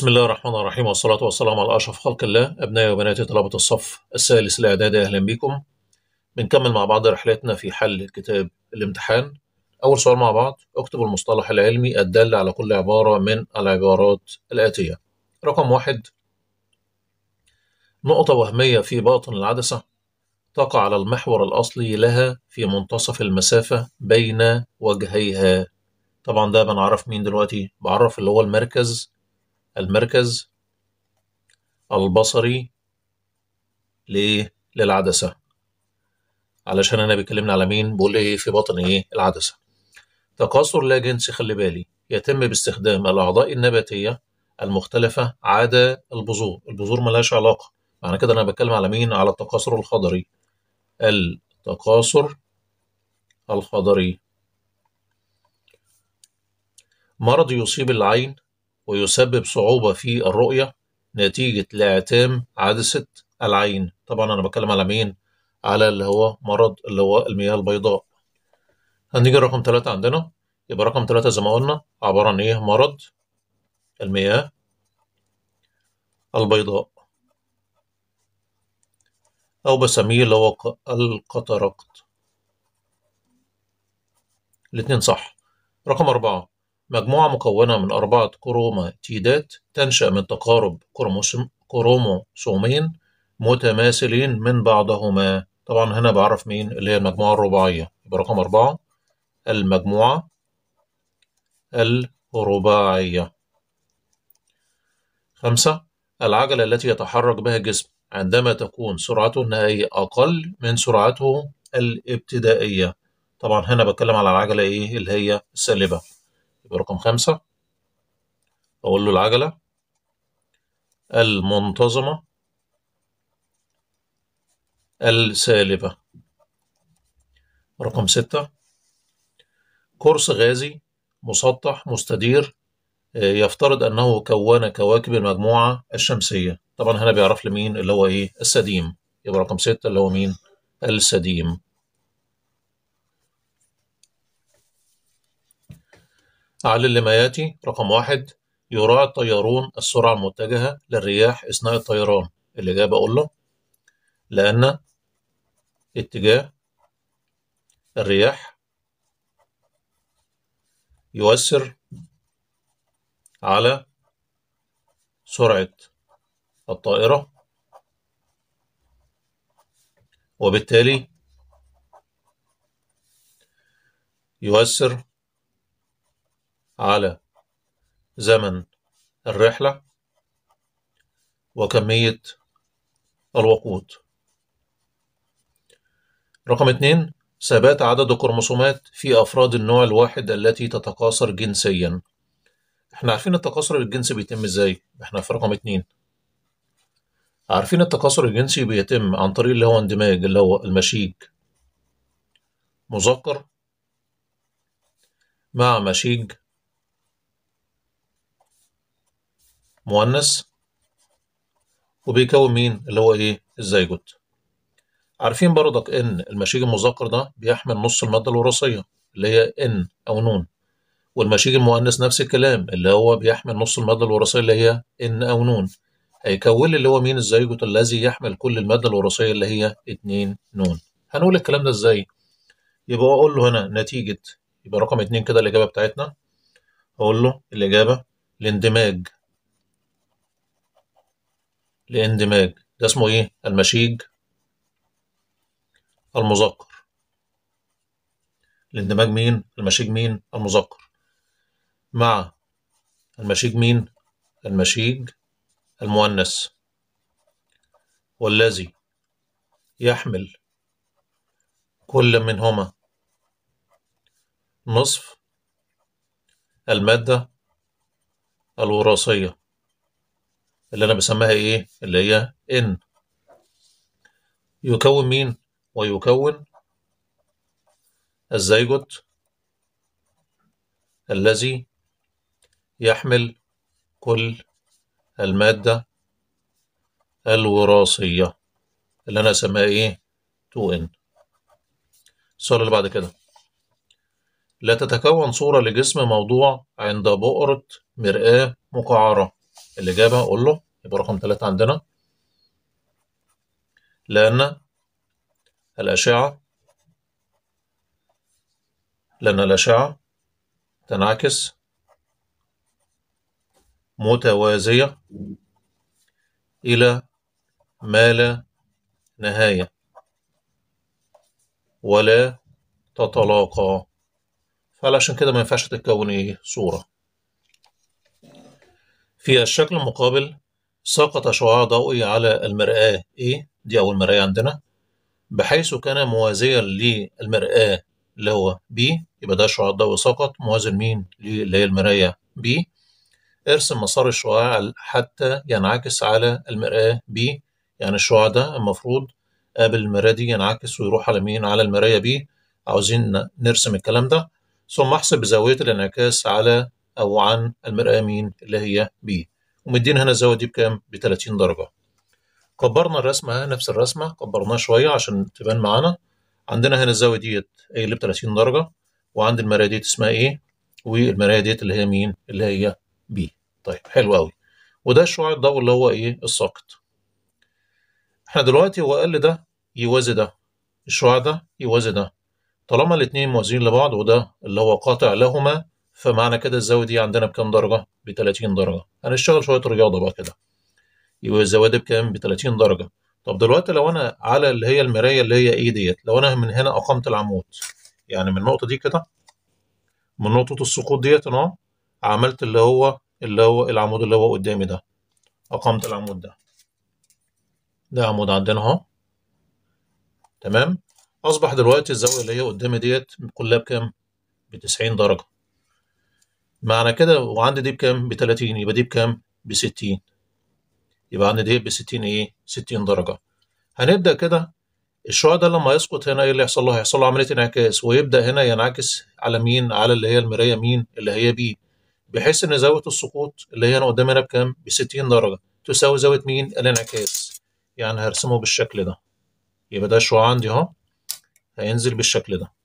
بسم الله الرحمن الرحيم والصلاة والسلام على أشرف خلق الله أبنائي وبناتي طلبة الصف الثالث الإعدادي أهلا بيكم بنكمل مع بعض رحلتنا في حل كتاب الامتحان أول سؤال مع بعض اكتب المصطلح العلمي الدال على كل عبارة من العبارات الآتية رقم واحد نقطة وهمية في باطن العدسة تقع على المحور الأصلي لها في منتصف المسافة بين وجهيها طبعا ده بنعرف مين دلوقتي بعرف اللي هو المركز المركز البصري ليه للعدسة علشان انا بيكلمنا على مين بقول ايه في بطن ايه العدسة تكاثر لا جنسي خلي بالي يتم باستخدام الاعضاء النباتية المختلفة عدا البذور البذور ملهاش علاقة معنى كده انا بتكلم على مين على التكاثر الخضري التكاثر الخضري مرض يصيب العين ويسبب صعوبة في الرؤية نتيجة لإعتام عدسة العين طبعا أنا بتكلم على مين؟ على اللي هو مرض اللي هو المياه البيضاء هنيجي رقم ثلاثة عندنا يبقى رقم ثلاثة زي ما قلنا عبارة عن إيه مرض المياه البيضاء أو بسميه اللي هو القطرقت الاتنين صح رقم أربعة مجموعة مكونة من أربعة كروماتيدات تنشأ من تقارب كروموسومين متماثلين من بعضهما طبعا هنا بعرف مين اللي هي المجموعة الرباعية يبقى رقم أربعة المجموعة الرباعية خمسة العجلة التي يتحرك بها الجسم عندما تكون سرعته النهائية أقل من سرعته الابتدائية طبعا هنا بتكلم على العجلة إيه اللي هي السالبة رقم خمسة أقول له العجلة المنتظمة السالبة رقم ستة قرص غازي مسطح مستدير آه، يفترض أنه كون كواكب المجموعة الشمسية طبعا هنا بيعرف لي مين اللي هو إيه السديم يبقى رقم ستة اللي هو مين السديم على اللي ما يأتي رقم واحد يراعي الطيارون السرعة المتجهة للرياح أثناء الطيران الإجابة قلنا لأن اتجاه الرياح يؤثر على سرعة الطائرة وبالتالي يؤثر على زمن الرحلة وكمية الوقود رقم اتنين ثبات عدد الكروموسومات في أفراد النوع الواحد التي تتكاثر جنسيا احنا عارفين التكاثر الجنسي بيتم ازاي احنا في رقم اتنين عارفين التكاثر الجنسي بيتم عن طريق اللي هو اندماج اللي هو المشيج مذكر مع مشيج مؤنث وبيكون مين اللي هو ايه الزيجوت عارفين برضك ان المشيج المذكر ده بيحمل نص الماده الوراثيه اللي هي ان او نون والمشيج المؤنث نفس الكلام اللي هو بيحمل نص الماده الوراثيه اللي هي ان او نون هيكون اللي هو مين الزيجوت الذي يحمل كل الماده الوراثيه اللي هي اتنين نون هنقول الكلام ده ازاي يبقى اقول له هنا نتيجه يبقى رقم اتنين كده الاجابه بتاعتنا اقول له الاجابه لاندماج لاندماج ده اسمه ايه المشيج المذكر الاندماج مين المشيج مين المذكر مع المشيج مين المشيج المؤنث والذي يحمل كل منهما نصف المادة الوراثية اللي انا بسميها ايه اللي هي ان يكون مين ويكون الزيجوت الذي يحمل كل المادة الوراثية اللي أنا أسميها إيه؟ 2N السؤال اللي بعد كده لا تتكون صورة لجسم موضوع عند بؤرة مرآة مقعرة الإجابة أقول له يبقى رقم تلاتة عندنا لأن الأشعة لأن الأشعة تنعكس متوازية إلى ما لا نهاية ولا تتلاقى فعلشان كده ما ينفعش تتكون إيه صورة في الشكل المقابل سقط شعاع ضوئي على المرآة A دي أول مرآة عندنا بحيث كان موازيا للمرآة اللي هو B يبقى ده شعاع ضوئي سقط موازي لمين اللي هي المرآة B ارسم مسار الشعاع حتى ينعكس على المرآة B يعني الشعاع ده المفروض قابل المرآة دي ينعكس ويروح على مين على المرآة B عاوزين نرسم الكلام ده ثم احسب زاوية الانعكاس على او عن المراه مين اللي هي بي ومدين هنا الزاويه دي بكام ب 30 درجه كبرنا الرسمه نفس الرسمه كبرناها شويه عشان تبان معانا عندنا هنا الزاويه ديت اللي ب 30 درجه وعند المرايه ديت اسمها ايه والمرايه ديت اللي هي مين اللي هي بي طيب حلو قوي وده الشعاع الضوء اللي هو ايه الساقط احنا دلوقتي هو قال ده يوازي ده الشعاع ده يوازي ده طالما الاثنين موازيين لبعض وده اللي هو قاطع لهما فمعنى كده الزاوية عندنا بكام درجة؟ ب 30 درجة هنشتغل شوية رياضة بقى كده يبقى الزاوية بكام؟ ب 30 درجة طب دلوقتي لو أنا على اللي هي المراية اللي هي إيه ديت لو أنا من هنا أقمت العمود يعني من النقطة دي كده من نقطة السقوط ديت أنا عملت اللي هو اللي هو العمود اللي هو قدامي ده أقمت العمود ده ده عمود عندنا أهو تمام أصبح دلوقتي الزاوية اللي هي قدامي ديت كلها بكام؟ بتسعين درجة معنى كده وعندي دي بكام ب 30 يبقى دي بكام ب 60 يبقى عندي دي ب 60 ايه 60 درجه هنبدا كده الشعاع ده لما يسقط هنا ايه اللي هيحصل له هيحصل له عمليه انعكاس ويبدا هنا ينعكس على مين على اللي هي المرايه مين اللي هي بي بحيث ان زاويه السقوط اللي هي انا قدامي هنا بكام ب 60 درجه تساوي زاويه مين الانعكاس يعني هرسمه بالشكل ده يبقى ده الشعاع عندي اهو هينزل بالشكل ده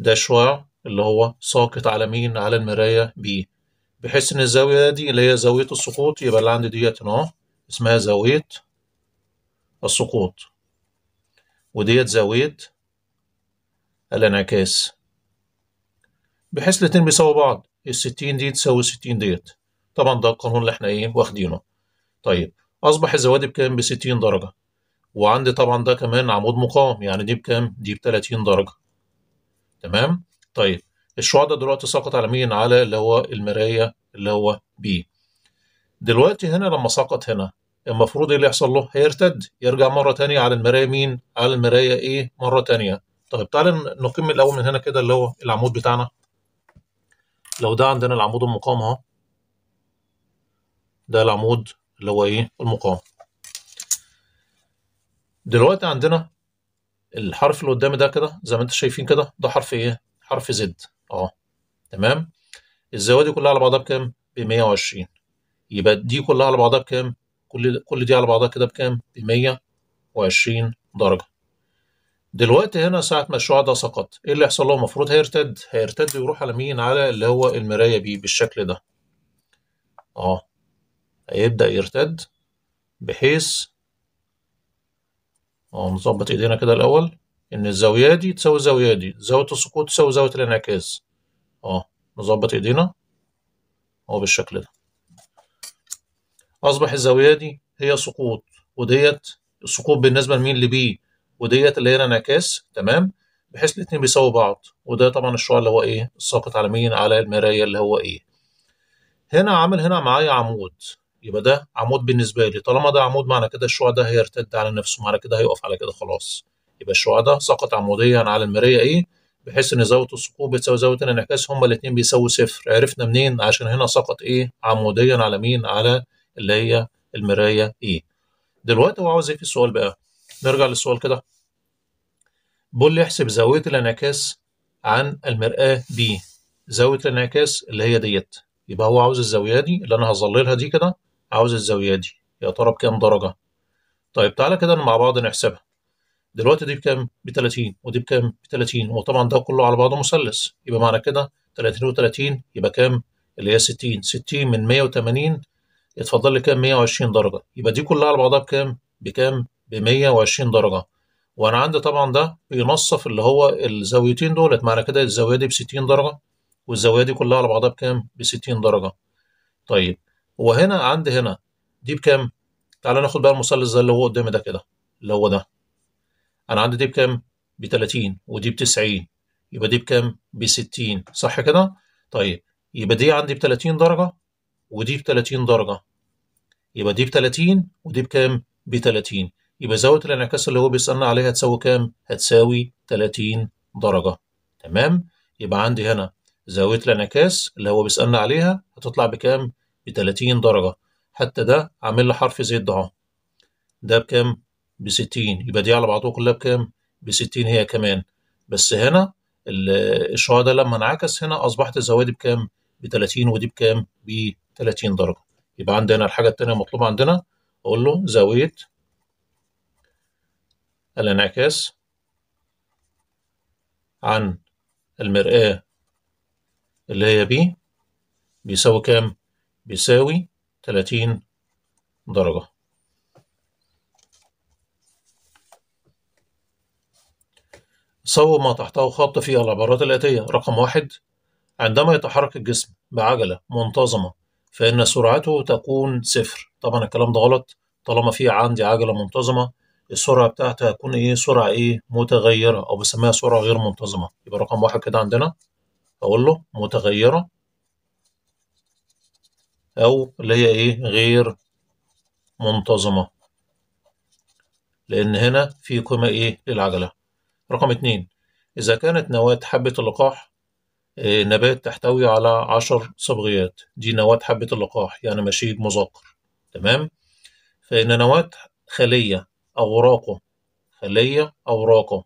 ده شعاع اللي هو ساقط على مين على المراية بي بحيث ان الزاوية دي اللي هي زاوية السقوط يبقى اللي عندي ديت اهو اسمها زاوية السقوط وديت زاوية الانعكاس بحيث الاتنين بيساووا بعض الستين دي تساوي الستين ديت طبعا ده القانون اللي احنا ايه واخدينه طيب اصبح دي بكام بستين درجة وعندي طبعا ده كمان عمود مقاوم يعني دي بكام دي بتلاتين درجة تمام طيب الشعاع دلوقتي سقط على مين على اللي هو المرايه اللي هو بي دلوقتي هنا لما سقط هنا المفروض ايه اللي يحصل له هيرتد يرجع مره ثانيه على المرايه مين على المرايه ايه مره ثانيه طيب تعالى نقيم الاول من هنا كده اللي هو العمود بتاعنا لو ده عندنا العمود المقام اهو ده العمود اللي هو ايه المقام دلوقتي عندنا الحرف اللي قدامي ده كده زي ما انتم شايفين كده ده حرف ايه حرف زد اه تمام الزوايا دي كلها على بعضها بكام ب 120 يبقى دي كلها على بعضها بكام كل كل دي على بعضها كده بكام ب 120 درجه دلوقتي هنا ساعة ما الشعاع ده سقط، إيه اللي هيحصل له؟ المفروض هيرتد، هيرتد ويروح على مين؟ على اللي هو المراية بيه بالشكل ده. أه هيبدأ يرتد بحيث اه نظبط ايدينا كده الاول ان الزاويه دي تساوي الزاويه دي زاويه السقوط تساوي زاويه الانعكاس اه نظبط ايدينا اهو بالشكل ده اصبح الزاويه دي هي سقوط وديت السقوط بالنسبه لمين لبي وديت اللي هي الانعكاس تمام بحيث الاتنين بيساووا بعض وده طبعا الشعاع اللي هو ايه الساقط على مين على المرايه اللي هو ايه هنا عامل هنا معايا عمود يبقى ده عمود بالنسبه لي طالما ده عمود معنى كده الشعاع ده هيرتد على نفسه معنى كده هيقف على كده خلاص يبقى الشعاع ده سقط عموديا على المرايه ايه بحيث ان زاويه السقوط بتساوي زاويه الانعكاس هما الاثنين بيساووا صفر عرفنا منين عشان هنا سقط ايه عموديا على مين على اللي هي المرايه ايه دلوقتي هو عاوز ايه في السؤال بقى نرجع للسؤال كده بيقول لي احسب زاويه الانعكاس عن المرآة بي زاوية الانعكاس اللي هي ديت يبقى هو عاوز الزاوية دي اللي أنا هظللها دي كده عاوز الزاوية دي يا ترى بكام درجة طيب تعالى كده مع بعض نحسبها دلوقتي دي بكام ب 30 ودي بكام ب 30 وطبعا ده كله على بعضه مثلث يبقى معنى كده 30 و30 يبقى كام اللي هي 60 60 من 180 اتفضل لي كام 120 درجة يبقى دي كلها على بعضها بكام بكام ب 120 درجة وانا عندي طبعا ده بينصف اللي هو الزاويتين دولت معنى كده الزاوية دي ب 60 درجة والزاوية دي كلها على بعضها بكام ب 60 درجة طيب وهنا عند هنا دي بكام تعالى ناخد بقى المثلث ده اللي هو قدامي ده كده اللي هو ده انا عندي دي بكام ب 30 ودي ب 90 يبقى دي بكام ب 60 صح كده طيب يبقى دي عندي ب 30 درجه ودي ب 30 درجه يبقى دي ب 30 ودي بكام ب 30 يبقى زاويه الانعكاس اللي هو بيسالنا عليها هتساوي كام هتساوي 30 درجه تمام يبقى عندي هنا زاويه الانعكاس اللي هو بيسالنا عليها هتطلع بكام ب 30 درجة حتى ده عامل لي حرف زد اهو ده بكام؟ ب 60 يبقى دي على بعضها كلها بكام؟ ب 60 هي كمان بس هنا الشعاع ده لما انعكس هنا أصبحت دي بكام؟ ب 30 ودي بكام؟ ب 30 درجة يبقى عندنا الحاجة التانية المطلوبة عندنا أقول له زاوية الانعكاس عن المرآة اللي هي ب بيساوي كام؟ بيساوي 30 درجة صوب ما تحته خط فيه العبارات الآتية رقم واحد عندما يتحرك الجسم بعجلة منتظمة فإن سرعته تكون صفر طبعا الكلام ده غلط طالما في عندي عجلة منتظمة السرعة بتاعتها هتكون إيه سرعة إيه متغيرة أو بسميها سرعة غير منتظمة يبقى رقم واحد كده عندنا أقول له متغيرة أو اللي هي إيه غير منتظمة لأن هنا في قيمة إيه للعجلة رقم اتنين إذا كانت نواة حبة اللقاح آه، نبات تحتوي على عشر صبغيات دي نواة حبة اللقاح يعني مشيب مذكر تمام فإن نواة خلية أوراقه خلية أوراقه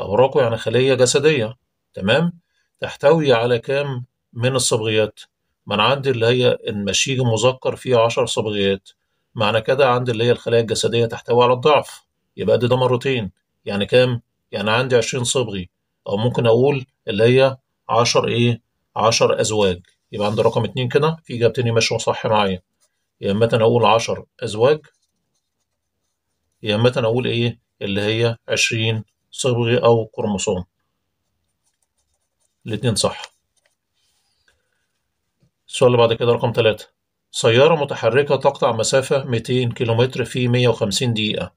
أوراقه يعني خلية جسدية تمام تحتوي على كام من الصبغيات ما انا عندي اللي هي المشيج المذكر فيه عشر صبغيات معنى كده عندي اللي هي الخلايا الجسدية تحتوي على الضعف يبقى ده مرتين يعني كام؟ يعني عندي عشرين صبغي أو ممكن أقول اللي هي عشر إيه؟ عشر أزواج يبقى عندي رقم اتنين كده في إجابتين ماشية صح معايا يا إما أقول عشر أزواج يا إما أقول إيه؟ اللي هي عشرين صبغي أو كروموسوم الاتنين صح السؤال اللي بعد كده رقم 3 سيارة متحركة تقطع مسافة 200 كيلومتر في 150 دقيقة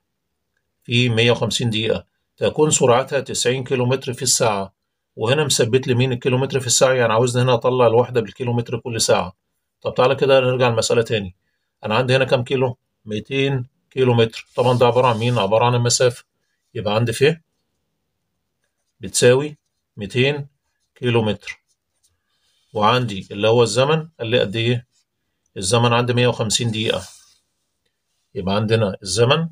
في 150 دقيقة تكون سرعتها 90 كيلومتر في الساعة وهنا مثبت لي مين الكيلومتر في الساعة يعني عاوزني هنا أطلع الوحدة بالكيلومتر كل ساعة طب تعالى كده نرجع المسألة تاني أنا عندي هنا كام كيلو؟ 200 كيلومتر طبعا ده عبارة عن مين؟ عبارة عن المسافة يبقى عندي فيه بتساوي 200 كيلومتر وعندي اللي هو الزمن قال لي قد ايه الزمن عندي 150 دقيقة يبقى عندنا الزمن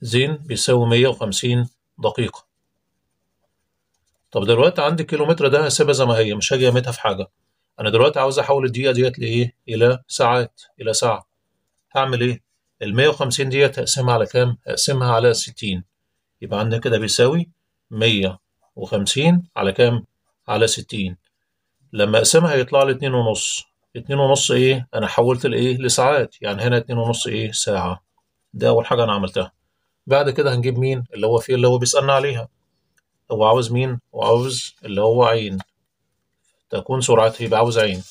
زين بيساوي 150 دقيقة طب دلوقتي عندي الكيلومتر ده هسيبها زي ما هي مش هاجي اميتها في حاجة انا دلوقتي عاوز احول الدقيقة ديت لايه الى ساعات الى ساعة هعمل ايه ال 150 ديت هقسمها على كام هقسمها على 60 يبقى عندنا كده بيساوي 150 على كام على 60 لما اقسمها يطلع لي 2 ونص 2 ونص ايه انا حولت الايه لساعات يعني هنا 2 ونص ايه ساعه ده اول حاجه انا عملتها بعد كده هنجيب مين اللي هو في اللي هو بيسالنا عليها هو عاوز مين هو عاوز اللي هو عين تكون سرعته يبقى عاوز عين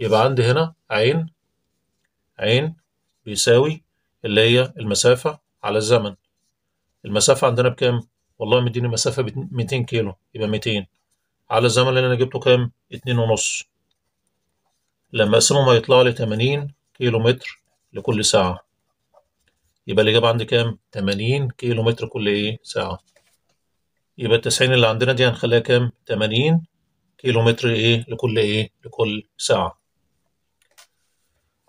يبقى عندي هنا عين عين بيساوي اللي هي المسافة على الزمن المسافة عندنا بكام؟ والله مديني مسافة 200 كيلو يبقى 200 على الزمن اللي انا جبته كام اتنين ونص لما اقسمهم هيطلع لي تمانين كيلو متر لكل ساعة يبقى الإجابة عندي كام؟ تمانين كيلو متر كل إيه؟ ساعة يبقى التسعين اللي عندنا دي هنخليها كام؟ تمانين كيلو متر إيه لكل إيه؟ لكل ساعة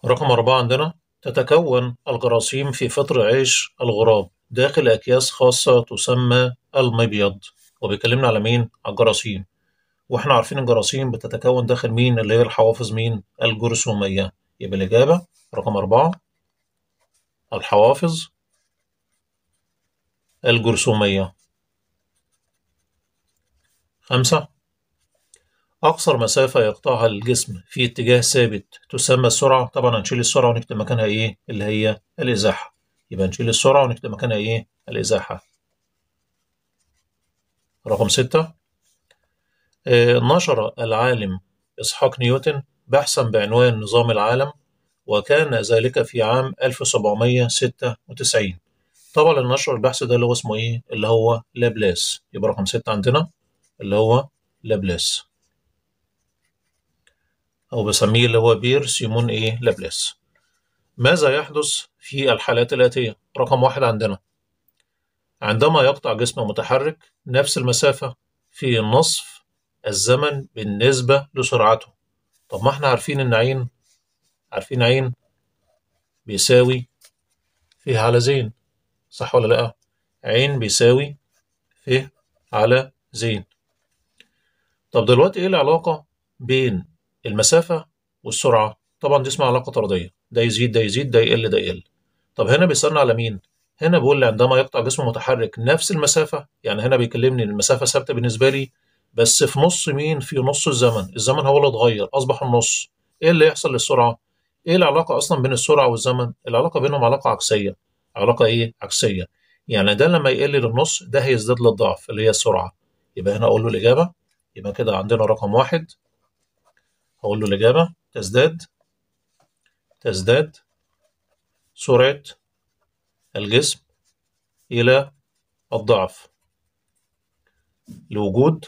رقم أربعة عندنا تتكون الجراثيم في فطر عيش الغراب داخل أكياس خاصة تسمى المبيض وبيكلمنا على مين؟ على الجراثيم واحنا عارفين الجراثيم بتتكون داخل مين اللي هي الحوافظ مين الجرثوميه يبقى الاجابه رقم أربعة الحوافظ الجرثوميه خمسة أقصر مسافة يقطعها الجسم في اتجاه ثابت تسمى السرعة طبعا هنشيل السرعة ونكتب مكانها إيه اللي هي الإزاحة يبقى نشيل السرعة ونكتب مكانها إيه الإزاحة رقم ستة نشر العالم إسحاق نيوتن بحثا بعنوان نظام العالم وكان ذلك في عام 1796 طبعا اللي نشر البحث ده اللي هو اسمه ايه اللي هو لابلاس يبقى رقم 6 عندنا اللي هو لابلاس او بسميه اللي هو بير سيمون ايه لابلاس ماذا يحدث في الحالات الاتيه رقم واحد عندنا عندما يقطع جسم متحرك نفس المسافه في النصف الزمن بالنسبة لسرعته طب ما احنا عارفين ان عين عارفين عين بيساوي فيه على زين صح ولا لأ؟ عين بيساوي فيه على زين طب دلوقتي ايه العلاقة بين المسافة والسرعة؟ طبعا دي اسمها علاقة طردية ده يزيد ده يزيد ده يقل ده يقل طب هنا بيسألنا على مين؟ هنا بيقول لي عندما يقطع جسم متحرك نفس المسافة يعني هنا بيكلمني المسافة ثابتة بالنسبة لي بس في نص مين في نص الزمن الزمن هو اللي اتغير اصبح النص ايه اللي يحصل للسرعه ايه العلاقه اصلا بين السرعه والزمن العلاقه بينهم علاقه عكسيه علاقه ايه عكسيه يعني ده لما يقل للنص ده هيزداد للضعف اللي هي السرعه يبقى هنا اقول له الاجابه يبقى كده عندنا رقم واحد هقول له الاجابه تزداد تزداد سرعه الجسم الى الضعف لوجود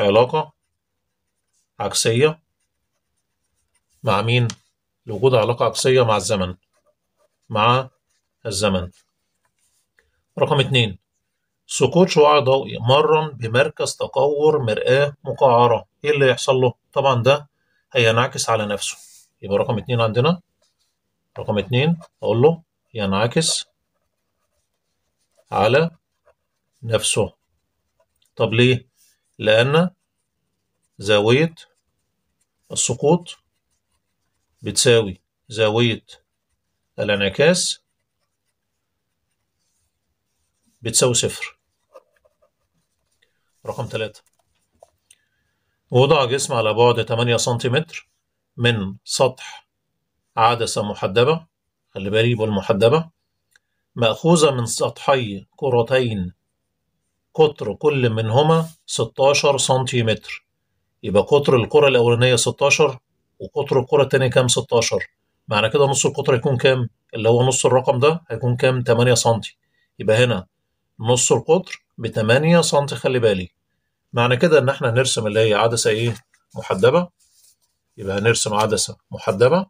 علاقة عكسية مع مين؟ لوجود علاقة عكسية مع الزمن مع الزمن رقم اتنين سقوط شعاع ضوئي مرا بمركز تقور مرآة مقعرة ايه اللي يحصل له؟ طبعا ده هينعكس على نفسه يبقى رقم اتنين عندنا رقم اتنين اقول له ينعكس على نفسه طب ليه؟ لأن زاوية السقوط بتساوي زاوية الانعكاس بتساوي صفر رقم ثلاثة وضع جسم على بعد 8 سنتيمتر من سطح عدسة محدبة خلي بالي بالمحدبة مأخوذة من سطحي كرتين قطر كل منهما 16 سنتيمتر يبقى قطر الكرة الأولانية 16 وقطر الكرة الثانية كام 16 معنى كده نص القطر هيكون كام اللي هو نص الرقم ده هيكون كام 8 سنتي يبقى هنا نص القطر ب 8 سنتي خلي بالي معنى كده إن احنا هنرسم اللي هي عدسة إيه محدبة يبقى هنرسم عدسة محدبة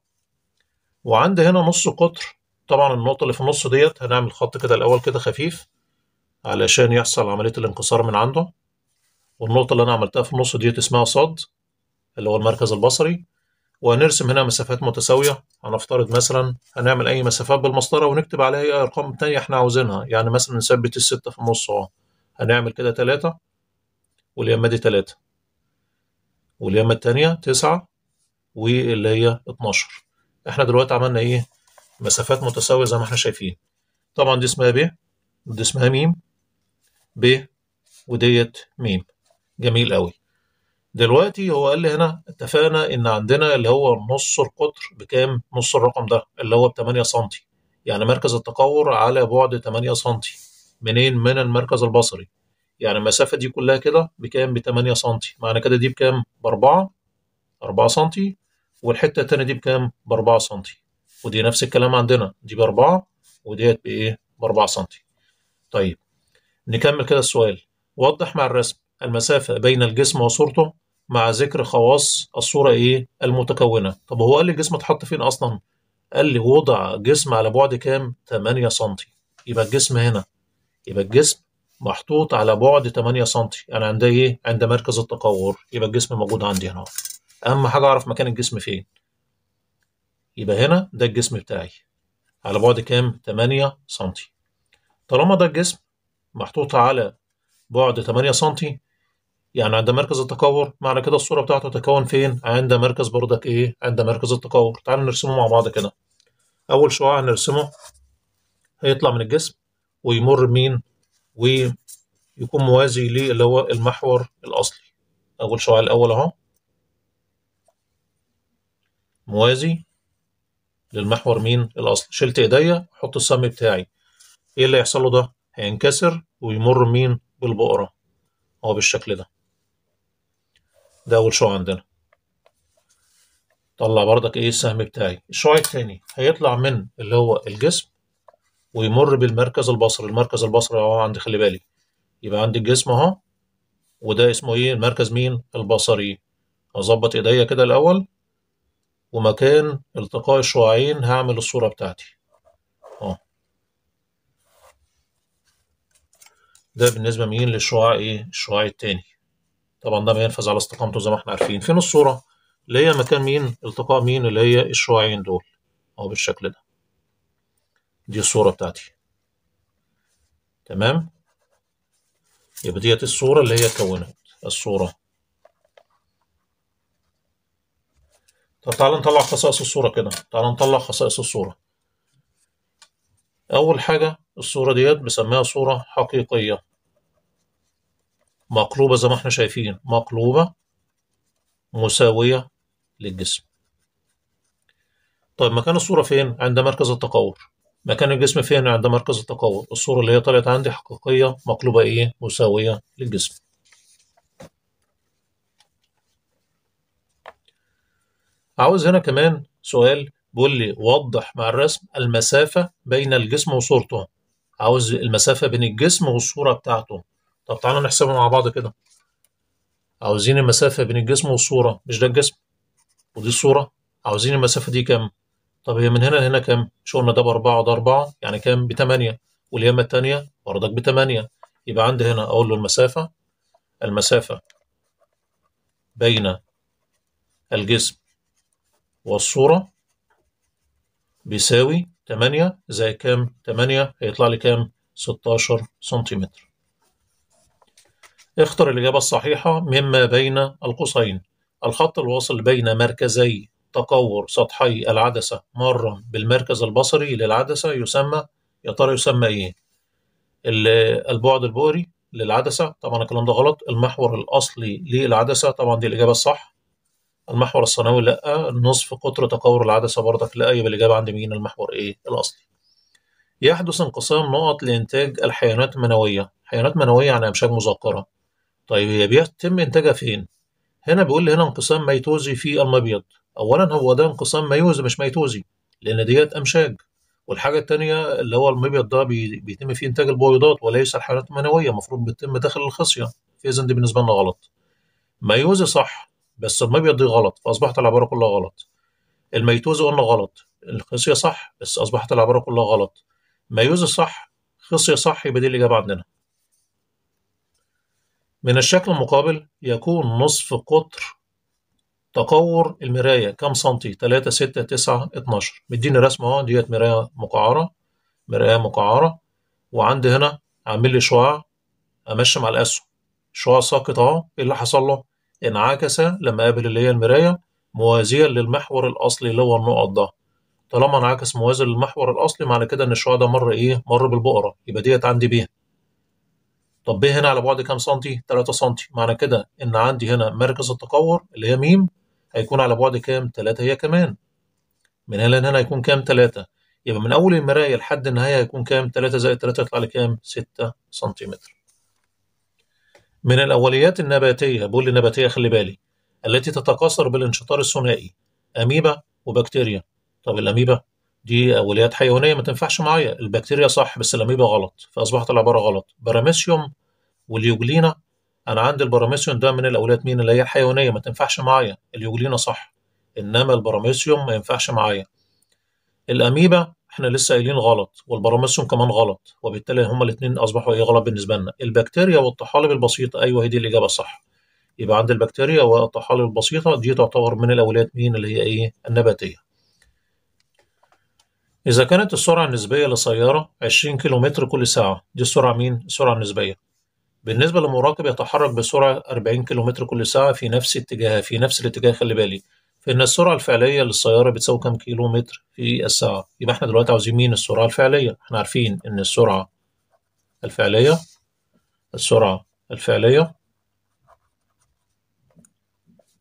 وعند هنا نص قطر طبعا النقطة اللي في النص ديت هنعمل خط كده الأول كده خفيف علشان يحصل عملية الانكسار من عنده والنقطة اللي أنا عملتها في النص ديت اسمها صاد اللي هو المركز البصري وهنرسم هنا مسافات متساوية هنفترض مثلا هنعمل أي مسافات بالمسطرة ونكتب عليها أي أرقام تانية إحنا عاوزينها يعني مثلا نثبت الستة في النص أهو هنعمل كده تلاتة واليمة دي تلاتة واليمة التانية تسعة واللي هي اتناشر إحنا دلوقتي عملنا إيه مسافات متساوية زي ما إحنا شايفين طبعا دي اسمها ب إيه؟ دي اسمها ميم ب وديت م جميل قوي دلوقتي هو قال لي هنا اتفقنا ان عندنا اللي هو نص القطر بكام نص الرقم ده اللي هو ب 8 سم يعني مركز التقور على بعد 8 سم منين من المركز البصري يعني المسافه دي كلها كده بكام ب 8 سم معنى كده دي بكام ب 4 4 سم والحته التانيه دي بكام ب 4 سم ودي نفس الكلام عندنا دي ب 4 وديت بايه ب 4 سم طيب نكمل كده السؤال وضح مع الرسم المسافة بين الجسم وصورته مع ذكر خواص الصورة إيه المتكونة طب هو قال لي الجسم اتحط فين أصلا قال لي وضع جسم على بعد كام 8 سم يبقى الجسم هنا يبقى الجسم محطوط على بعد 8 سم انا عند ايه عند مركز التقور يبقى الجسم موجود عندي هنا اهم حاجه اعرف مكان الجسم فين يبقى هنا ده الجسم بتاعي على بعد كام 8 سم طالما ده الجسم محطوطة على بعد 8 سم يعني عند مركز التكور معنى كده الصورة بتاعته تتكون فين؟ عند مركز بردك إيه؟ عند مركز التكور تعالوا نرسمه مع بعض كده أول شعاع هنرسمه هيطلع من الجسم ويمر مين؟ ويكون موازي ليه اللي هو المحور الأصلي أول شعاع الأول أهو موازي للمحور مين الأصلي شلت إيديا حط السم بتاعي إيه اللي هيحصل له ده هينكسر ويمر مين بالبقرة هو بالشكل ده ده أول شعاع عندنا طلع بردك إيه السهم بتاعي الشعاع التاني هيطلع من اللي هو الجسم ويمر بالمركز البصري المركز البصري أهو عندي خلي بالي يبقى عندي الجسم أهو وده اسمه إيه المركز مين البصري هظبط إيديا كده الأول ومكان التقاء الشعاعين هعمل الصورة بتاعتي ده بالنسبه مين للشعاع ايه الشعاع التاني طبعا ده ما ينفذ على استقامته زي ما احنا عارفين فين الصوره اللي هي مكان مين التقاء مين اللي هي الشعاعين دول اهو بالشكل ده دي الصوره بتاعتي تمام يبقى ديت الصوره اللي هي اتكونت الصوره طب تعالى نطلع خصائص الصوره كده تعالى نطلع خصائص الصوره اول حاجه الصوره ديت بسميها صوره حقيقيه مقلوبة زي ما احنا شايفين مقلوبة مساوية للجسم طيب مكان الصورة فين؟ عند مركز التقور مكان الجسم فين؟ عند مركز التقور الصورة اللي هي طلعت عندي حقيقية مقلوبة ايه؟ مساوية للجسم عاوز هنا كمان سؤال بيقول لي وضح مع الرسم المسافة بين الجسم وصورته عاوز المسافة بين الجسم والصورة بتاعته طب تعالى نحسبها مع بعض كده عاوزين المسافة بين الجسم والصورة مش ده الجسم ودي الصورة عاوزين المسافة دي كام طب هي من هنا لهنا كام مش قلنا ده بأربعة وده أربعة يعني كام بتمانية واليمة التانية برضك بتمانية يبقى عندي هنا أقول له المسافة المسافة بين الجسم والصورة بيساوي تمانية زائد كام؟ تمانية هيطلع لي كام؟ ستاشر سنتيمتر اختر الإجابة الصحيحة مما بين القوسين الخط الواصل بين مركزي تقور سطحي العدسة مرا بالمركز البصري للعدسة يسمى يا ترى يسمى إيه؟ البعد البؤري للعدسة طبعا الكلام ده غلط المحور الأصلي للعدسة طبعا دي الإجابة الصح المحور الثانوي لأ نصف قطر تقور العدسة برضك لأ يبقى الإجابة عند مين المحور إيه الأصلي يحدث انقسام نقط لإنتاج الحيوانات المنوية حيوانات منوية يعني أمشاج مذكرة طيب هي بيتم إنتاجها فين؟ هنا بيقول لي هنا انقسام ميتوزي في المبيض أولا هو ده انقسام ميوزي مش ميتوزي لأن ديت أمشاج والحاجة التانية اللي هو المبيض ده بيتم فيه إنتاج البويضات وليس الحيوانات المنوية المفروض بتتم داخل الخصية في دي بالنسبة لنا غلط ميوزي صح بس المبيض دي غلط فأصبحت العبارة كلها غلط الميتوزي قلنا غلط الخصية صح بس أصبحت العبارة كلها غلط ميوزي صح خصية صح يبقى دي الإجابة عندنا من الشكل المقابل يكون نصف قطر تقور المراية كم سنتي 3 6 9 12 مديني رسمة اهو ديت مراية مقعرة مراية مقعرة وعندي هنا عامل لي شعاع امشي مع الاسهم شعاع ساقط اهو ايه اللي حصل له؟ انعكس لما قابل اللي هي المراية موازيا للمحور الاصلي اللي هو النقط ده طالما انعكس موازي للمحور الاصلي معنى كده ان الشعاع ده مر ايه؟ مر بالبقرة يبقى ديت عندي بيها طب ب هنا على بعد كام سنتي 3 سنتي معنى كده ان عندي هنا مركز التقور اللي هي م هيكون على بعد كام 3 هي كمان من هنا لهنا هيكون كام 3 يبقى من اول المرايه لحد النهايه هيكون كام 3 زائد 3 يطلع لي كام 6 سنتيمتر من الأوليات النباتية بقول النباتية خلي بالي التي تتكاثر بالانشطار الثنائي أميبا وبكتيريا طب الأميبا دي أوليات حيوانية ما تنفعش معايا البكتيريا صح بس الأميبا غلط فأصبحت العبارة غلط باراميسيوم واليوجلينا أنا عندي الباراميسيوم ده من الأوليات مين اللي هي الحيوانية ما تنفعش معايا اليوجلينا صح إنما الباراميسيوم ما ينفعش معايا الأميبا احنا لسه قايلين غلط والباراميسيوم كمان غلط وبالتالي هما الاثنين اصبحوا ايه غلط بالنسبه لنا البكتيريا والطحالب البسيطه ايوه هي دي الاجابه الصح يبقى عند البكتيريا والطحالب البسيطه دي تعتبر من الاوليات مين اللي هي ايه النباتيه إذا كانت السرعة النسبية لسيارة 20 كيلومتر كل ساعة دي السرعة مين؟ السرعة النسبية بالنسبة لمراقب يتحرك بسرعة 40 كيلومتر كل ساعة في نفس اتجاهها في نفس الاتجاه خلي بالي فإن السرعة الفعلية للسيارة بتساوي كام كيلو متر في الساعة يبقى احنا دلوقتي عاوزين مين السرعة الفعلية احنا عارفين إن السرعة الفعلية السرعة الفعلية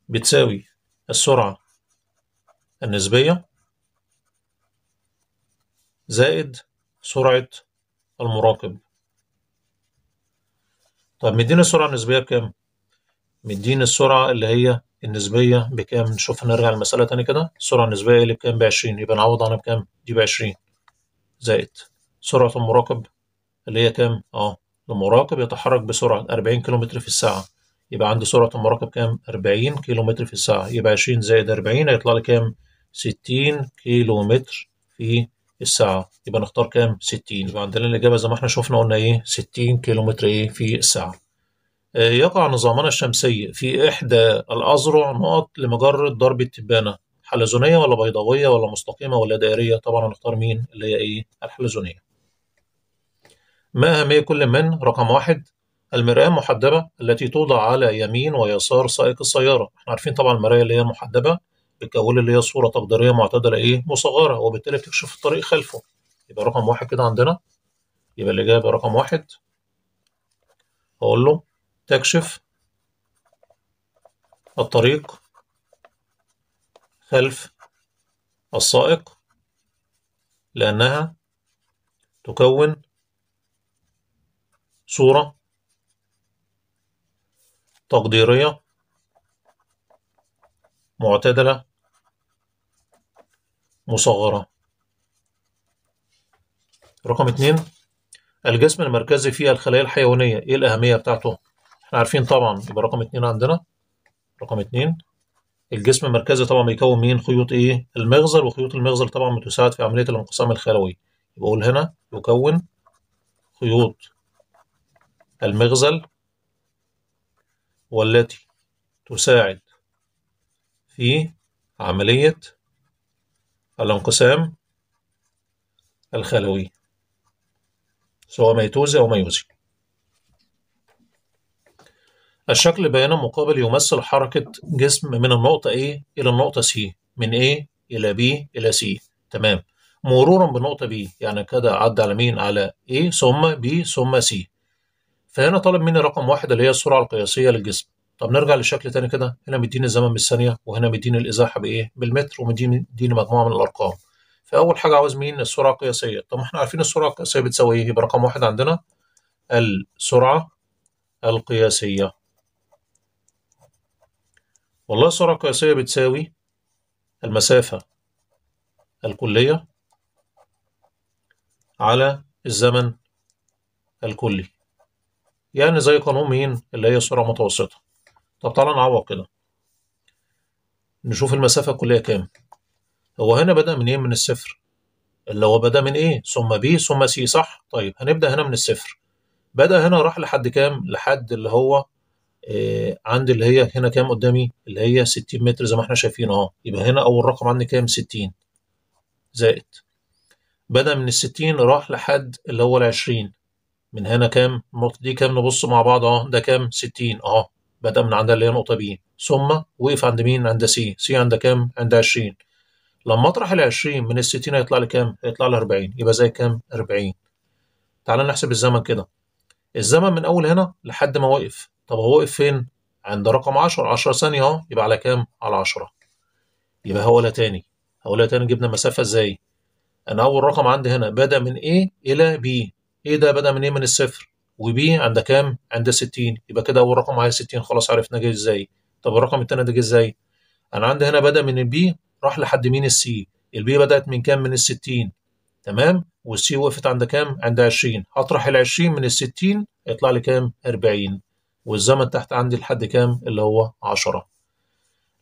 بتساوي السرعة النسبية زائد سرعة المراقب طب مديني السرعة النسبية بكام؟ مديني السرعة اللي هي النسبية بكام؟ نشوف نرجع المسألة تاني كده السرعة النسبية اللي بكام؟ بعشرين يبقى نعوض عنها بكام؟ دي بعشرين زائد سرعة المراقب اللي هي كام؟ اه المراقب يتحرك بسرعة 40 كيلومتر في الساعة يبقى عندي سرعة المراقب كام؟ 40 كيلومتر في الساعة يبقى 20 زائد 40 هيطلع لي كام؟ 60 كيلومتر في الساعة يبقى نختار كام 60 يبقى عندنا الإجابة زي ما احنا شفنا قلنا إيه 60 كيلومتر إيه في الساعة آه، يقع نظامنا الشمسي في إحدى الأذرع نقط لمجرة ضرب التبانة حلزونية ولا بيضاوية ولا مستقيمة ولا دائرية طبعا هنختار مين اللي هي إيه الحلزونية ما أهمية كل من رقم واحد المراية المحدبة التي توضع على يمين ويسار سائق السيارة احنا عارفين طبعا المراية اللي هي محدبة بتكون اللي هي صوره تقديريه معتدله ايه مصغره وبالتالي بتكشف الطريق خلفه يبقى رقم واحد كده عندنا يبقى الاجابه رقم واحد أقول له تكشف الطريق خلف السائق لأنها تكون صورة تقديرية معتدلة مصغرة رقم اتنين الجسم المركزي فيها الخلايا الحيوانية ايه الأهمية بتاعته؟ احنا عارفين طبعا يبقى رقم اتنين عندنا رقم اتنين الجسم المركزي طبعا بيكون من خيوط ايه؟ المغزل وخيوط المغزل طبعا بتساعد في عملية الانقسام الخلوي يبقى أقول هنا يكون خيوط المغزل والتي تساعد في عملية الانقسام الخلوي سواء ميتوزي أو ميوزي الشكل بيان مقابل يمثل حركة جسم من النقطة A إلى النقطة C من A إلى B إلى C تمام مرورا بالنقطة B يعني كده عدى على مين على A ثم B ثم C فهنا طلب مني رقم واحد اللي هي السرعة القياسية للجسم طب نرجع للشكل تاني كده هنا مديني الزمن بالثانيه وهنا مديني الازاحه بايه بالمتر ومديني مجموعه من الارقام فاول حاجه عاوز مين السرعه القياسيه طب احنا عارفين السرعه القياسيه بتساوي ايه يبقى رقم واحد عندنا السرعه القياسيه والله السرعه القياسيه بتساوي المسافه الكليه على الزمن الكلي يعني زي قانون مين اللي هي السرعه المتوسطه طب تعالى نعوض كده نشوف المسافة الكلية كام هو هنا بدأ من إيه؟ من الصفر اللي هو بدأ من ايه ثم بي ثم سي صح طيب هنبدأ هنا من الصفر بدأ هنا راح لحد كام لحد اللي هو إيه عندي اللي هي هنا كام قدامي اللي هي 60 متر زي ما احنا شايفين اهو يبقى هنا اول رقم عندي كام 60 زائد بدأ من ال 60 راح لحد اللي هو ال 20 من هنا كام النقطة دي كام نبص مع بعض اهو ده كام 60 اهو بدأ من عند اللي هي نقطة بي ثم وقف عند مين؟ عند سي سي عند كام؟ عند 20 لما اطرح ال 20 من ال 60 هيطلع لي كام؟ هيطلع لي 40 يبقى زي كام؟ 40 تعال نحسب الزمن كده الزمن من أول هنا لحد ما وقف طب هو وقف فين؟ عند رقم 10 10 ثانية أهو يبقى على كام؟ على 10 يبقى هقولها تاني هقولها تاني جبنا المسافة إزاي؟ أنا أول رقم عندي هنا بدأ من A إلى B إيه ده بدأ من إيه؟ من الصفر وبي عند كام؟ عند 60 يبقى كده اول رقم عايز 60 خلاص عرفنا جه ازاي طب الرقم الثاني ده جه ازاي؟ انا عندي هنا بدا من البي راح لحد مين السي البي بدات من كام؟ من ال 60 تمام والسي وقفت عند كام؟ عند 20 هطرح ال 20 من ال 60 هيطلع لي كام؟ 40 والزمن تحت عندي لحد كام؟ اللي هو 10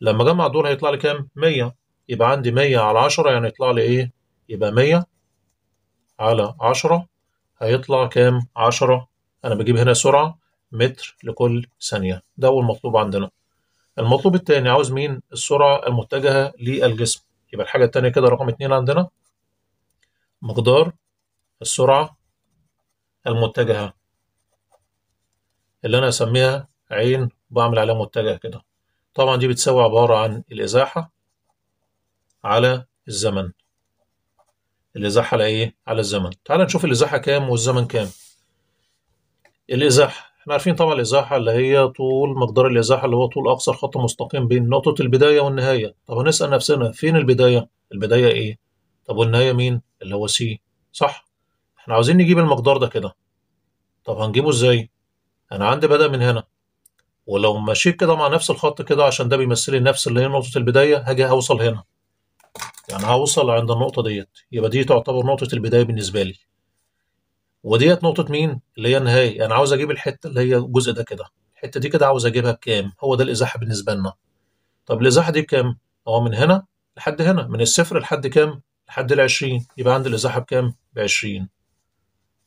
لما اجمع دول هيطلع لي كام؟ 100 يبقى عندي 100 على 10 يعني يطلع لي ايه؟ يبقى 100 على 10 هيطلع كام؟ 10 أنا بجيب هنا سرعة متر لكل ثانية ده أول مطلوب عندنا المطلوب التاني عاوز مين السرعة المتجهة للجسم يبقى الحاجة التانية كده رقم اتنين عندنا مقدار السرعة المتجهة اللي أنا أسميها عين بعمل عليها متجه كده طبعا دي بتساوي عبارة عن الإزاحة على الزمن الإزاحة على إيه؟ على الزمن تعال نشوف الإزاحة كام والزمن كام الازاحه احنا عارفين طبعا الازاحه اللي هي طول مقدار الازاحه اللي هو طول اقصر خط مستقيم بين نقطه البدايه والنهايه طب هنسال نفسنا فين البدايه البدايه ايه طب والنهايه مين اللي هو سي صح احنا عاوزين نجيب المقدار ده كده طب هنجيبه ازاي انا عندي بدأ من هنا ولو مشيت كده مع نفس الخط كده عشان ده بيمثل لي نفس اللي هي نقطه البدايه هاجي هوصل هنا يعني هوصل عند النقطه ديت يبقى دي تعتبر نقطه البدايه بالنسبه لي وديت نقطه مين اللي هي النهايه انا عاوز اجيب الحته اللي هي الجزء ده كده الحته دي كده عاوز اجيبها بكام هو ده الازاحه بالنسبه لنا طب الازاحه دي بكام هو من هنا لحد هنا من الصفر لحد كام لحد ال 20 يبقى عندي الازاحه بكام ب 20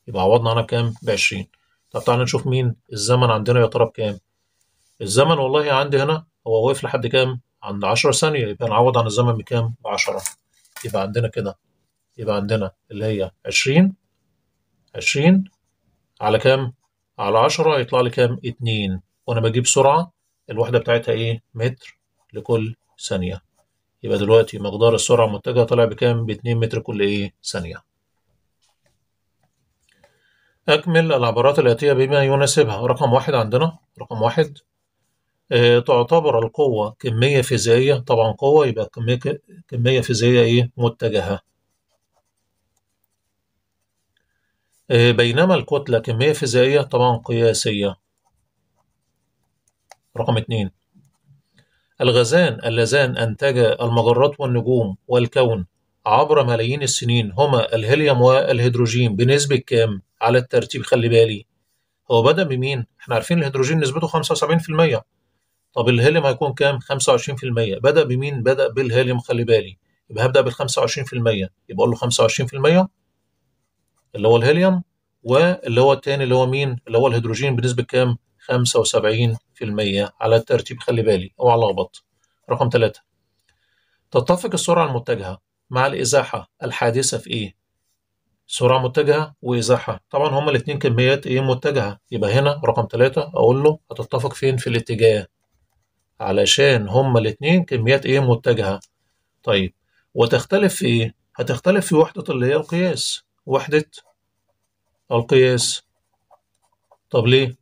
يبقى عوضنا عنها بكام ب 20 طب تعالى نشوف مين الزمن عندنا يا ترى بكام الزمن والله عندي هنا هو واقف لحد كام عند 10 ثانيه يبقى نعوض عن الزمن بكام ب 10 يبقى عندنا كده يبقى عندنا اللي هي 20 عشرين على كام؟ على عشرة يطلع لي كام؟ اتنين وأنا بجيب سرعة الوحدة بتاعتها إيه؟ متر لكل ثانية يبقى دلوقتي مقدار السرعة المتجهة طالع بكام؟ باتنين متر كل إيه؟ ثانية أكمل العبارات الآتية بما يناسبها رقم واحد عندنا رقم واحد آه تعتبر القوة كمية فيزيائية طبعا قوة يبقى كمية, كمية فيزيائية إيه؟ متجهة آه، بينما الكتلة كمية فيزيائية طبعا قياسية رقم اتنين الغازان اللذان أنتجا المجرات والنجوم والكون عبر ملايين السنين هما الهيليوم والهيدروجين بنسبة كام على الترتيب خلي بالي هو بدأ بمين؟ احنا عارفين الهيدروجين نسبته خمسة وسبعين في المية طب الهيليوم هيكون كام؟ خمسة وعشرين في المية بدأ بمين؟ بدأ بالهيليوم خلي بالي يبقى هبدأ بالخمسة وعشرين في المية يبقى أقول له المية اللي هو الهيليوم واللي هو الثاني اللي هو مين اللي هو الهيدروجين بنسبه كام 75% على الترتيب خلي بالي اوعى لخبط رقم ثلاثة تتفق السرعة المتجهة مع الإزاحة الحادثة في إيه؟ سرعة متجهة وإزاحة طبعا هما الاتنين كميات إيه متجهة يبقى هنا رقم ثلاثة أقول له هتتفق فين في الاتجاه علشان هما الاتنين كميات إيه متجهة طيب وتختلف في إيه؟ هتختلف في وحدة اللي هي القياس وحدة القياس طب ليه؟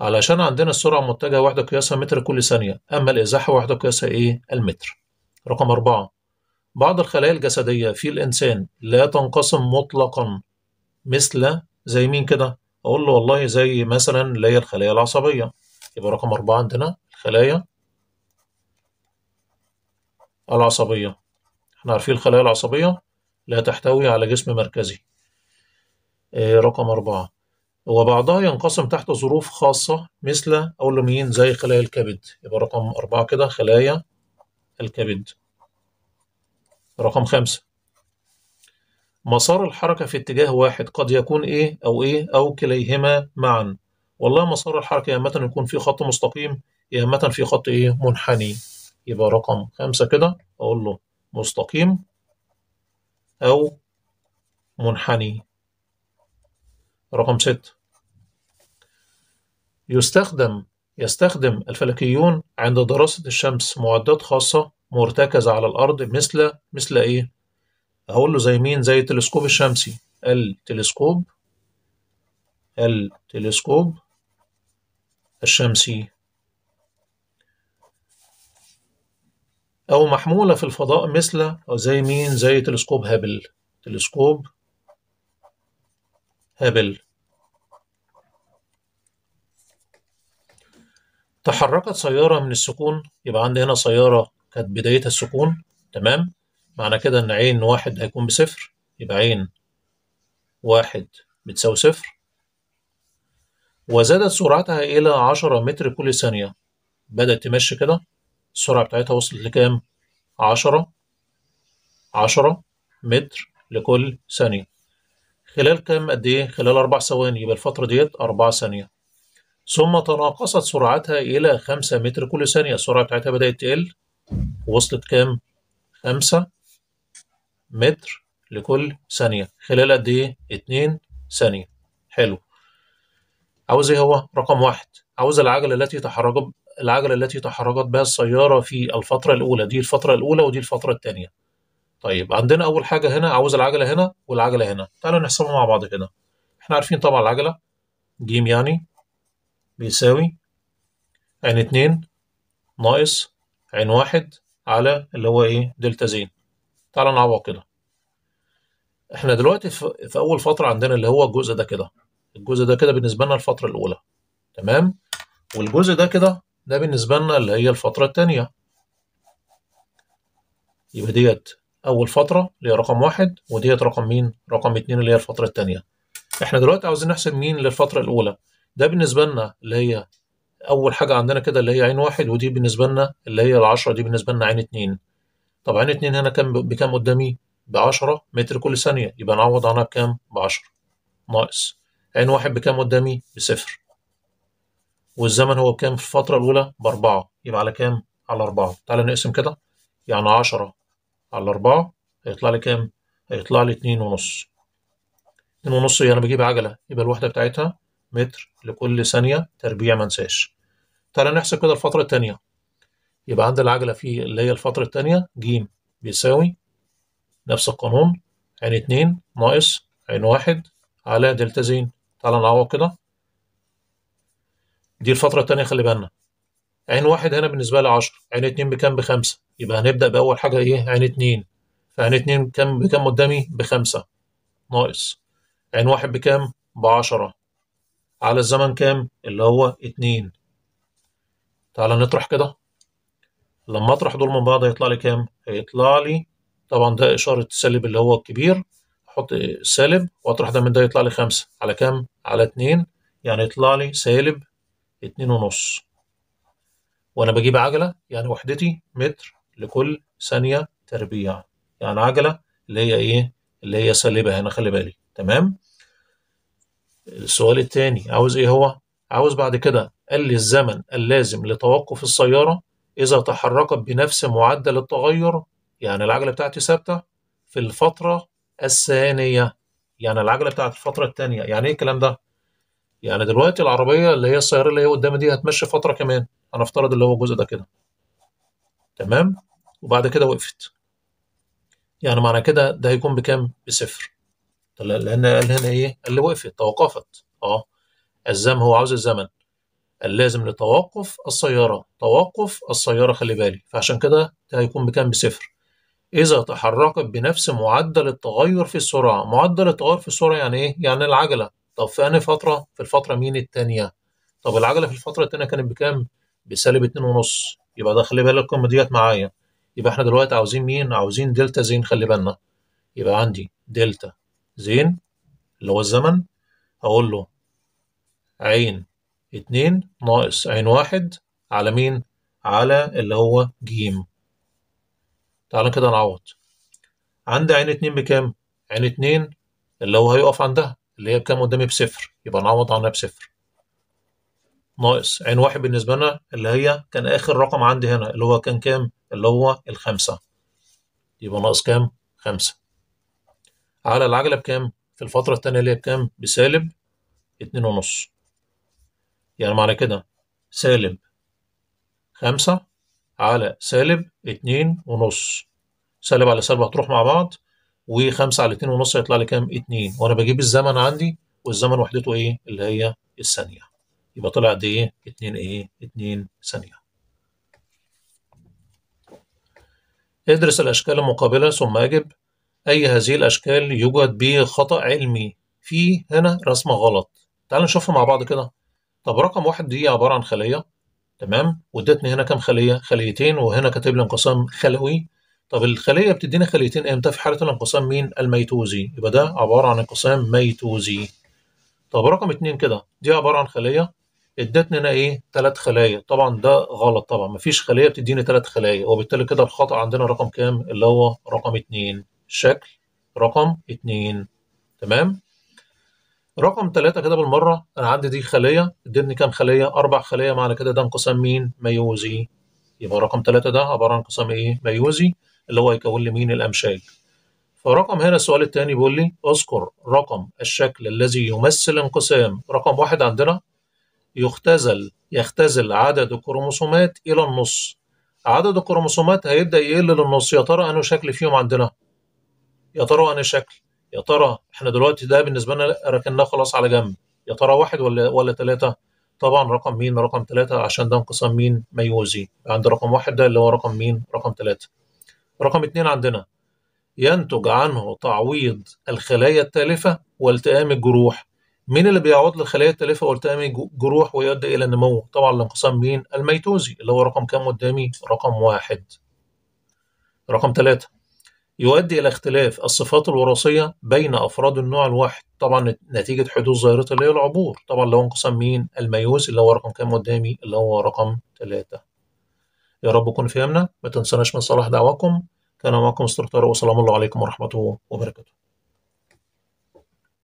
علشان عندنا السرعة المتجهة وحدة قياسها متر كل ثانية أما الإزاحة وحدة قياسها إيه؟ المتر رقم أربعة بعض الخلايا الجسدية في الإنسان لا تنقسم مطلقا مثل زي مين كده؟ أقول له والله زي مثلا اللي هي الخلايا العصبية يبقى رقم أربعة عندنا الخلايا العصبية احنا عارفين الخلايا العصبية لا تحتوي على جسم مركزي آه، رقم أربعة وبعضها ينقسم تحت ظروف خاصة مثل مين زي خلايا الكبد يبقى رقم أربعة كده خلايا الكبد رقم خمسة مسار الحركة في اتجاه واحد قد يكون إيه أو إيه أو كليهما معا والله مسار الحركة يا إما يكون في خط مستقيم يا إما في خط إيه منحني يبقى رقم خمسة كده أقول له مستقيم أو منحني رقم ستة يستخدم يستخدم الفلكيون عند دراسة الشمس معدات خاصة مرتكزة على الأرض مثل مثل إيه؟ هقول له زي مين؟ زي التلسكوب الشمسي التلسكوب التلسكوب الشمسي أو محمولة في الفضاء مثل أو زي مين زي تلسكوب هابل تلسكوب هابل تحركت سيارة من السكون يبقى عندي هنا سيارة كانت بدايتها السكون تمام معنى كده إن عين واحد هيكون بصفر يبقى عين واحد بتساوي صفر وزادت سرعتها إلى عشرة متر كل ثانية بدأت تمشي كده السرعة بتاعتها وصلت لكام؟ عشرة عشرة متر لكل ثانية خلال كام قد إيه؟ خلال أربع ثواني يبقى الفترة ديت أربع ثانية ثم تناقصت سرعتها إلى خمسة متر كل ثانية السرعة بتاعتها بدأت تقل وصلت كام؟ خمسة متر لكل ثانية خلال قد إيه؟ اتنين ثانية حلو عاوز إيه هو؟ رقم واحد عاوز العجلة التي تحرك العجلة التي تحركت بها السيارة في الفترة الأولى دي الفترة الأولى ودي الفترة الثانية طيب عندنا أول حاجة هنا عاوز العجلة هنا والعجلة هنا تعالوا نحسبها مع بعض كده احنا عارفين طبعا العجلة جيم يعني بيساوي عين اتنين ناقص عين واحد على اللي هو ايه دلتا زين تعالى نعوض كده احنا دلوقتي في اول فترة عندنا اللي هو الجزء ده كده الجزء ده كده بالنسبة لنا الفترة الأولى تمام والجزء ده كده ده بالنسبة لنا اللي هي الفترة التانية يبقى ديت أول فترة اللي هي رقم واحد وديت رقم مين؟ رقم اتنين اللي هي الفترة التانية احنا دلوقتي عاوزين نحسب مين للفترة الأولى ده بالنسبة لنا اللي هي أول حاجة عندنا كده اللي هي عين واحد ودي بالنسبة لنا اللي هي العشرة دي بالنسبة لنا عين اتنين طب عين اتنين هنا كام بكام قدامي؟ بعشرة متر كل ثانية يبقى نعوض عنها بكام؟ بعشرة ناقص عين واحد بكام قدامي؟ بصفر والزمن هو بكام في الفترة الأولى؟ بأربعة يبقى على كام؟ على أربعة تعالى نقسم كده يعني عشرة على أربعة هيطلع لي كام؟ هيطلع لي اتنين ونص اتنين ونص يعني أنا بجيب عجلة يبقى الوحدة بتاعتها متر لكل ثانية تربيع منساش تعالى نحسب كده الفترة التانية يبقى عند العجلة في اللي هي الفترة التانية ج بيساوي نفس القانون عين اتنين ناقص عين واحد على دلتا زين تعالى نعوض كده دي الفترة التانية خلي بالنا عين واحد هنا بالنسبة لي 10 عين اتنين بكام بخمسة يبقى هنبدأ بأول حاجة إيه عين اتنين فعين اتنين بكام بكام قدامي بخمسة ناقص عين واحد بكام بعشرة على الزمن كام اللي هو اتنين تعالى نطرح كده لما اطرح دول من بعض هيطلع لي كام هيطلع لي طبعا ده إشارة السالب اللي هو الكبير أحط سالب وأطرح ده من ده يطلع لي خمسة على كام على اتنين يعني يطلع لي سالب اتنين ونص وانا بجيب عجله يعني وحدتي متر لكل ثانيه تربيع يعني عجله اللي هي ايه اللي هي سالبه هنا خلي بالي تمام السؤال التاني عاوز ايه هو عاوز بعد كده قال لي الزمن اللازم لتوقف السياره اذا تحركت بنفس معدل التغير يعني العجله بتاعتي ثابته في الفتره الثانيه يعني العجله بتاعت الفتره الثانيه يعني ايه الكلام ده يعني دلوقتي العربيه اللي هي السياره اللي هي قدامي دي هتمشي فتره كمان هنفترض اللي هو الجزء ده كده تمام وبعد كده وقفت يعني معنى كده ده هيكون بكام بصفر لان قال هنا ايه قال وقفت توقفت اه الزم هو عاوز الزمن اللازم لتوقف السيارة توقف السيارة خلي بالي فعشان كده ده هيكون بكام بصفر إذا تحركت بنفس معدل التغير في السرعة معدل التغير في السرعة يعني إيه؟ يعني العجلة طب في انهي فترة في الفترة مين التانية طب العجلة في الفترة التانية كانت بكام بسالب اتنين ونص يبقى ده خلي بالك القيمة ديت معايا يبقى احنا دلوقتي عاوزين مين عاوزين دلتا زين خلي بالنا يبقى عندي دلتا زين اللي هو الزمن اقول له عين اتنين ناقص عين واحد على مين على اللي هو جيم تعالى كده نعوض عندي عين اتنين بكام عين اتنين اللي هو هيقف عندها اللي هي بكام قدامي بصفر يبقى نعوض عنها بصفر ناقص عين واحد بالنسبة لنا اللي هي كان آخر رقم عندي هنا اللي هو كان كام؟ اللي هو الخمسة يبقى ناقص كام؟ خمسة على العجلة بكام؟ في الفترة التانية اللي هي بكام؟ بسالب اتنين ونص يعني معنى كده سالب خمسة على سالب اتنين ونص سالب على سالب هتروح مع بعض و5 على 2 ونص هيطلع لي كام 2 وانا بجيب الزمن عندي والزمن وحدته ايه اللي هي الثانيه يبقى طلع قد ايه 2 ايه 2 ثانيه ادرس الاشكال المقابله ثم اجب اي هذه الاشكال يوجد به خطا علمي في هنا رسمه غلط تعالوا نشوفها مع بعض كده طب رقم واحد دي عباره عن خليه تمام وادتني هنا كام خليه خليتين وهنا كاتب لي انقسام خلوي طب الخليه بتدينا خليتين امتى في حاله الانقسام مين الميتوزي يبقى ده عباره عن انقسام ميتوزي طب رقم اتنين كده دي عباره عن خليه ادتني ايه ثلاث خلايا طبعا ده غلط طبعا مفيش خليه بتديني ثلاث خلايا وبالتالي كده الخطا عندنا رقم كام اللي هو رقم اتنين شكل رقم اتنين تمام رقم ثلاثة كده بالمرة أنا عندي دي خلية ادتني كام خلية؟ أربع خلايا معنى كده ده انقسام مين؟ ميوزي يبقى رقم ثلاثة ده عبارة عن انقسام إيه؟ ميوزي اللي هو هيكون لي مين الأمشاج فرقم هنا السؤال الثاني بيقول لي اذكر رقم الشكل الذي يمثل انقسام رقم واحد عندنا يختزل يختزل عدد الكروموسومات إلى النص عدد الكروموسومات هيبدأ يقل للنص يا ترى أنه شكل فيهم عندنا يا ترى أنه شكل يا ترى احنا دلوقتي ده بالنسبة لنا ركناه خلاص على جنب يا ترى واحد ولا ولا ثلاثة طبعا رقم مين رقم ثلاثة عشان ده انقسام مين ميوزي عند رقم واحد ده اللي هو رقم مين رقم ثلاثة رقم اتنين عندنا ينتج عنه تعويض الخلايا التالفة والتئام الجروح مين اللي بيعوض للخلايا التالفة والتئام الجروح ويؤدي إلى النمو؟ طبعا الانقسام مين؟ الميتوزي اللي هو رقم كام قدامي؟ رقم واحد رقم ثلاثة يؤدي إلى اختلاف الصفات الوراثية بين أفراد النوع الواحد طبعا نتيجة حدوث ظاهرة اللي هي العبور طبعا اللي هو انقسام مين؟ الميوز اللي هو رقم كام قدامي؟ اللي هو رقم ثلاثة يا رب يكون في أمنا ما تنسوناش من صلاح دعواكم كان معكم استرطار وسلام الله عليكم ورحمته وبركاته